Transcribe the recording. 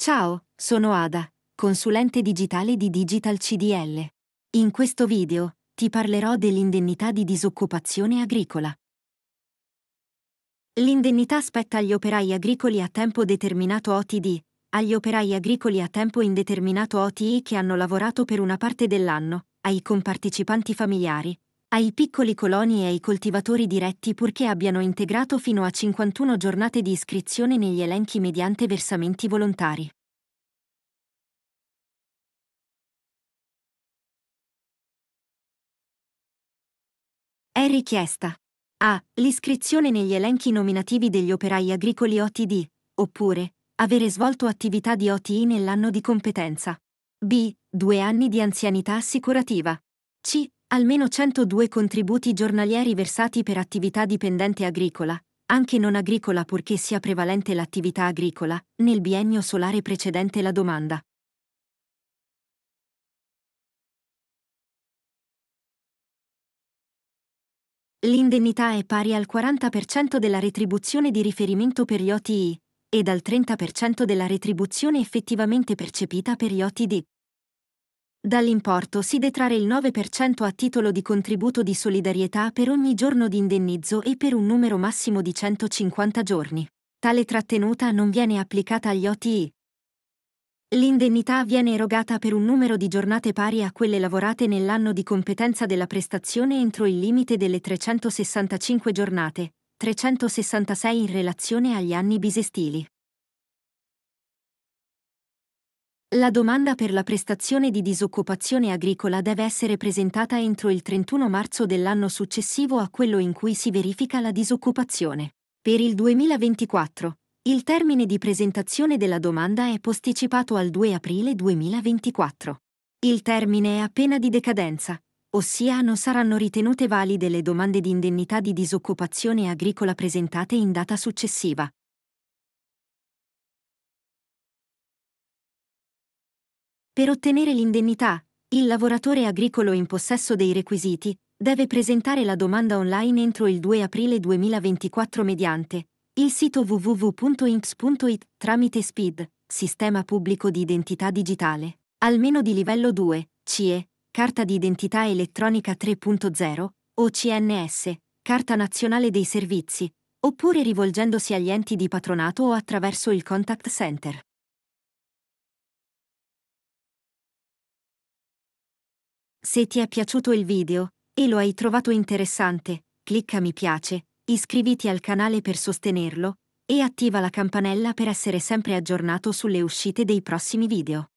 Ciao, sono Ada, consulente digitale di Digital CDL. In questo video ti parlerò dell'indennità di disoccupazione agricola. L'indennità spetta agli operai agricoli a tempo determinato OTD, agli operai agricoli a tempo indeterminato OTI che hanno lavorato per una parte dell'anno, ai compartecipanti familiari, ai piccoli coloni e ai coltivatori diretti purché abbiano integrato fino a 51 giornate di iscrizione negli elenchi mediante versamenti volontari. È richiesta a. L'iscrizione negli elenchi nominativi degli operai agricoli OTD, oppure avere svolto attività di OTI nell'anno di competenza. b. Due anni di anzianità assicurativa. c almeno 102 contributi giornalieri versati per attività dipendente agricola, anche non agricola purché sia prevalente l'attività agricola, nel biennio solare precedente la domanda. L'indennità è pari al 40% della retribuzione di riferimento per gli OTI e al 30% della retribuzione effettivamente percepita per gli OTD. Dall'importo si detrarre il 9% a titolo di contributo di solidarietà per ogni giorno di indennizzo e per un numero massimo di 150 giorni. Tale trattenuta non viene applicata agli OTI. L'indennità viene erogata per un numero di giornate pari a quelle lavorate nell'anno di competenza della prestazione entro il limite delle 365 giornate, 366 in relazione agli anni bisestili. La domanda per la prestazione di disoccupazione agricola deve essere presentata entro il 31 marzo dell'anno successivo a quello in cui si verifica la disoccupazione. Per il 2024, il termine di presentazione della domanda è posticipato al 2 aprile 2024. Il termine è appena di decadenza, ossia non saranno ritenute valide le domande di indennità di disoccupazione agricola presentate in data successiva, Per ottenere l'indennità, il lavoratore agricolo in possesso dei requisiti deve presentare la domanda online entro il 2 aprile 2024 mediante il sito www.inps.it tramite SPID, Sistema Pubblico di Identità Digitale, almeno di livello 2, CE, Carta di Identità Elettronica 3.0, o CNS, Carta Nazionale dei Servizi, oppure rivolgendosi agli enti di patronato o attraverso il contact center. Se ti è piaciuto il video e lo hai trovato interessante, clicca mi piace, iscriviti al canale per sostenerlo e attiva la campanella per essere sempre aggiornato sulle uscite dei prossimi video.